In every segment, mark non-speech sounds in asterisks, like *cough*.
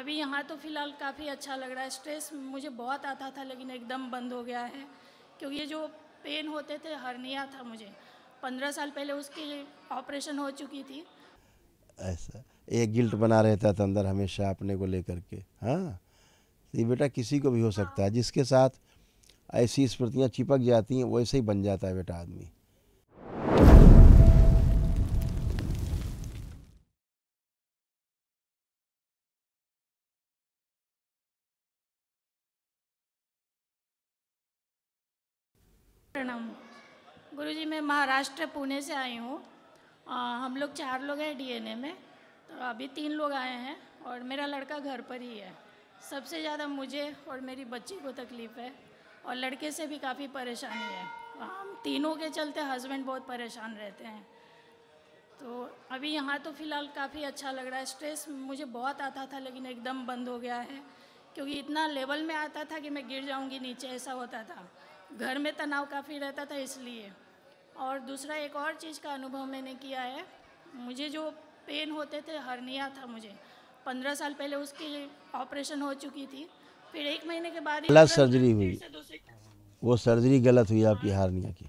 अभी यहाँ तो फ़िलहाल काफ़ी अच्छा लग रहा है स्ट्रेस मुझे बहुत आता था लेकिन एकदम बंद हो गया है क्योंकि ये जो पेन होते थे हरनिया था मुझे पंद्रह साल पहले उसकी ऑपरेशन हो चुकी थी ऐसा एक गिल्ट बना रहता था अंदर हमेशा अपने को लेकर के हाँ ये बेटा किसी को भी हो सकता है जिसके साथ ऐसी स्मृतियाँ चिपक जाती हैं वैसे ही बन जाता है बेटा आदमी प्रणाम गुरुजी मैं महाराष्ट्र पुणे से आई हूँ हम लोग चार लोग हैं डीएनए में तो अभी तीन लोग आए हैं और मेरा लड़का घर पर ही है सबसे ज़्यादा मुझे और मेरी बच्ची को तकलीफ़ है और लड़के से भी काफ़ी परेशानी है हम तीनों के चलते हस्बैंड बहुत परेशान रहते हैं तो अभी यहाँ तो फ़िलहाल काफ़ी अच्छा लग रहा है स्ट्रेस मुझे बहुत आता था लेकिन एकदम बंद हो गया है क्योंकि इतना लेवल में आता था कि मैं गिर जाऊँगी नीचे ऐसा होता था घर में तनाव काफ़ी रहता था इसलिए और दूसरा एक और चीज़ का अनुभव मैंने किया है मुझे जो पेन होते थे हरनिया था मुझे पंद्रह साल पहले उसकी ऑपरेशन हो चुकी थी फिर एक महीने के बाद गलत सर्जरी हुई वो सर्जरी गलत हुई आपकी हारनिया की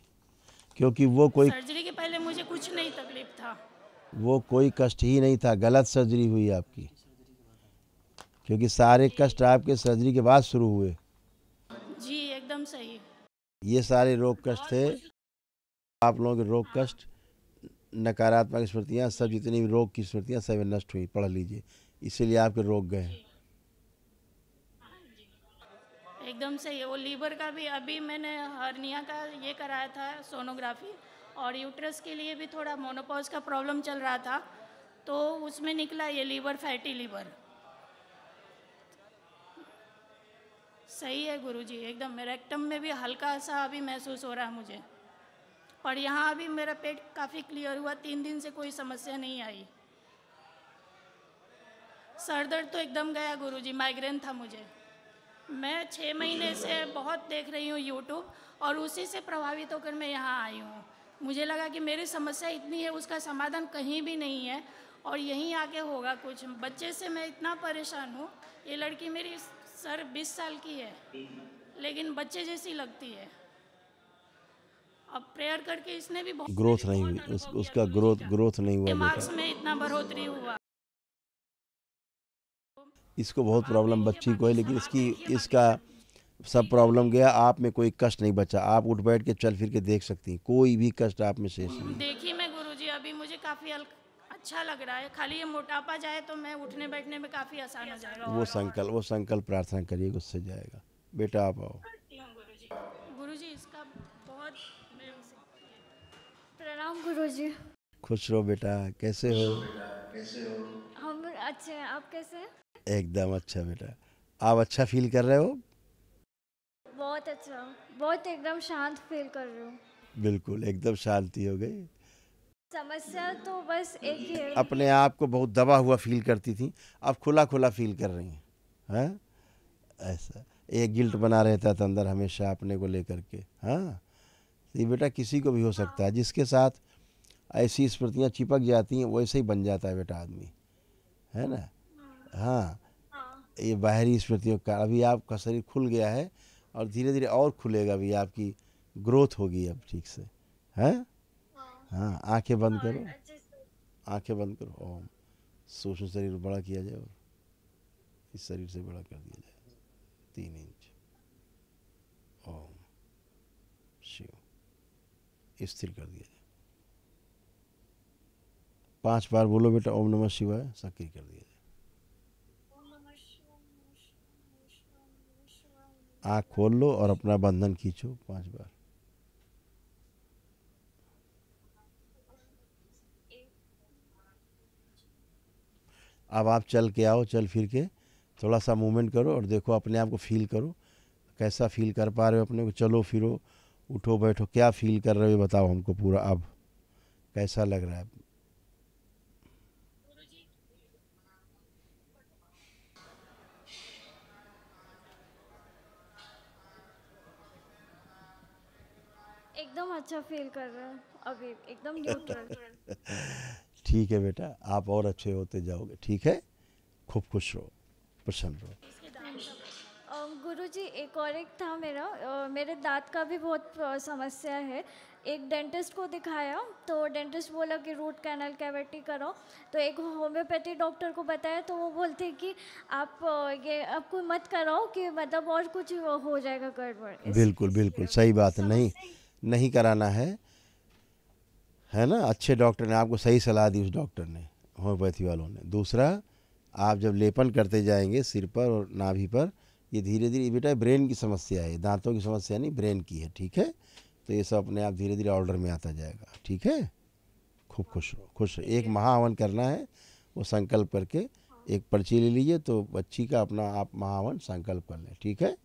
क्योंकि वो कोई सर्जरी के पहले मुझे कुछ नहीं तकलीफ था वो कोई कष्ट ही नहीं था गलत सर्जरी हुई आपकी क्योंकि सारे कष्ट आपके सर्जरी के बाद शुरू हुए जी एकदम सही ये सारे रोग कष्ट थे आप लोगों के रोग कष्ट नकारात्मक स्मृतियाँ सब जितनी भी रोग की स्मृतियाँ सब नष्ट हुई पढ़ लीजिए इसीलिए आपके रोग गए एकदम सही वो लीवर का भी अभी मैंने हर्निया का ये कराया था सोनोग्राफी और यूट्रस के लिए भी थोड़ा मोनोपॉज का प्रॉब्लम चल रहा था तो उसमें निकला ये लीवर फैटी लीवर सही है गुरुजी एकदम मेरा रेक्टम में भी हल्का सा अभी महसूस हो रहा है मुझे और यहाँ अभी मेरा पेट काफ़ी क्लियर हुआ तीन दिन से कोई समस्या नहीं आई सर दर्द तो एकदम गया गुरुजी माइग्रेन था मुझे मैं छः महीने से बहुत देख रही हूँ यूट्यूब और उसी से प्रभावित होकर मैं यहाँ आई हूँ मुझे लगा कि मेरी समस्या इतनी है उसका समाधान कहीं भी नहीं है और यहीं आके होगा कुछ बच्चे से मैं इतना परेशान हूँ ये लड़की मेरी सर 20 साल की है लेकिन बच्चे जैसी लगती है अब प्रेयर करके इसने भी बहुत ग्रोथ नहीं हुई उस, उसका ग्रोथ ग्रोथ नहीं हुआ मार्क्स में इतना बढ़ोतरी हुआ इसको बहुत प्रॉब्लम बच्ची को है लेकिन इसकी इसका सब प्रॉब्लम गया आप में कोई कष्ट नहीं बचा आप उठ बैठ के चल फिर के देख सकती कोई भी कष्ट आप में शेष नहीं देखी मैं गुरुजी अभी मुझे काफ़ी अच्छा लग रहा है खाली ये मोटापा जाए तो मैं उठने बैठने में काफ़ी आसान हो जाएगा वो संकल्प वो संकल्प प्रार्थना करिए उससे जाएगा बेटा आप आओ गुरु जी इसका बहुत प्रणाम गुरु जी खुश रहो बेटा कैसे हो हम अच्छे हैं आप कैसे हैं एकदम अच्छा बेटा आप अच्छा फील कर रहे हो बहुत अच्छा बहुत एकदम शांत फील कर रहे हो बिल्कुल एकदम शांति हो गई समस्या तो बस एक ही है अपने आप को बहुत दबा हुआ फील करती थी अब खुला खुला फील कर रही हैं है? ऐसा एक गिल्ट बना रहता था अंदर हमेशा अपने को लेकर के हाँ ये बेटा किसी को भी हो सकता है जिसके साथ ऐसी स्मृतियाँ चिपक जाती हैं वैसे ही बन जाता है बेटा आदमी है ना हाँ, हाँ। ये बाहरी स्मृतियों का अभी आपका शरीर खुल गया है और धीरे धीरे और खुलेगा अभी आपकी ग्रोथ होगी अब ठीक से हैं हाँ आंखें बंद हाँ, करो आंखें बंद करो ओम सूक्ष्म शरीर बड़ा किया जाए और इस शरीर से बड़ा कर दिया जाए तीन इंच ओम शिव स्थिर कर दिया जाए पांच बार बोलो बेटा ओम नमः शिवाय सक्रिय कर दिया जाए आँख खोल लो और अपना बंधन खींचो पांच बार अब आप चल के आओ चल फिर के थोड़ा सा मूवमेंट करो और देखो अपने आप को फील करो कैसा फील कर पा रहे हो अपने को चलो फिरो उठो बैठो क्या फील कर रहे हो बताओ हमको पूरा अब कैसा लग रहा है एकदम अच्छा फील कर रहा है अभी एकदम न्यूट्रल *laughs* ठीक है बेटा आप और अच्छे होते जाओगे ठीक है खूब खुश रहो प्रसन्न रहो गुरु जी एक और एक था मेरा मेरे दांत का भी बहुत समस्या है एक डेंटिस्ट को दिखाया तो डेंटिस्ट बोला कि रूट कैनल कैविटी करो तो एक होम्योपैथी डॉक्टर को बताया तो वो बोलते कि आप ये आपको मत कराओ कि मतलब और कुछ हो जाएगा गड़बड़ बिल्कुल बिल्कुल सही बात नहीं नहीं कराना है है ना अच्छे डॉक्टर ने आपको सही सलाह दी उस डॉक्टर ने होम्योपैथी वालों ने दूसरा आप जब लेपन करते जाएंगे सिर पर और नाभि पर ये धीरे धीरे बेटा ब्रेन की समस्या है दांतों की समस्या नहीं ब्रेन की है ठीक है तो ये सब अपने आप धीरे धीरे ऑर्डर में आता जाएगा ठीक है खूब खुश रहो खुश रहो एक महाहवन करना है वो संकल्प करके एक पर्ची ले लीजिए तो बच्ची का अपना आप महावन संकल्प कर लें ठीक है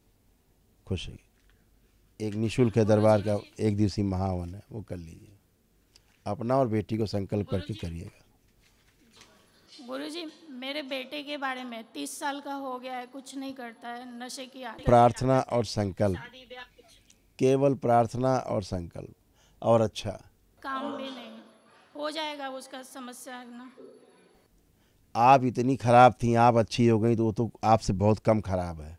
खुश रहिए एक निशुल्क है दरबार का एक दिवसीय महावन है वो कर लीजिए अपना और बेटी को संकल्प करके करिएगा गुरु जी मेरे बेटे के बारे में तीस साल का हो गया है कुछ नहीं करता है नशे की प्रार्थना और संकल्प केवल प्रार्थना और संकल्प और अच्छा काम भी नहीं हो जाएगा उसका समस्या ना आप इतनी ख़राब थी आप अच्छी हो गई तो वो तो आपसे बहुत कम ख़राब है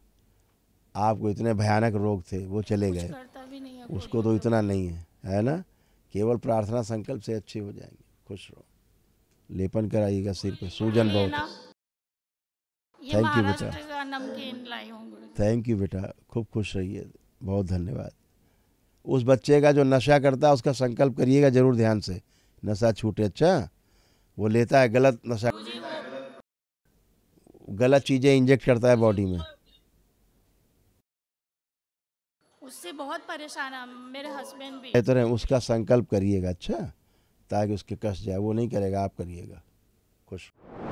आपको इतने भयानक रोग थे वो चले गए उसको तो इतना नहीं है है ना केवल प्रार्थना संकल्प से अच्छे हो जाएंगे खुश रहो लेपन कराइएगा सिर पे सूजन बहुत थैंक यू बेटा थैंक यू बेटा खूब खुश रहिए बहुत धन्यवाद उस बच्चे का जो नशा करता है उसका संकल्प करिएगा जरूर ध्यान से नशा छूटे अच्छा वो लेता है गलत नशा गलत चीज़ें इंजेक्ट करता है बॉडी में उससे बहुत परेशान है मेरे हस्बैंड भी बेहतर है उसका संकल्प करिएगा अच्छा ताकि उसके कष्ट जाए वो नहीं करेगा आप करिएगा खुश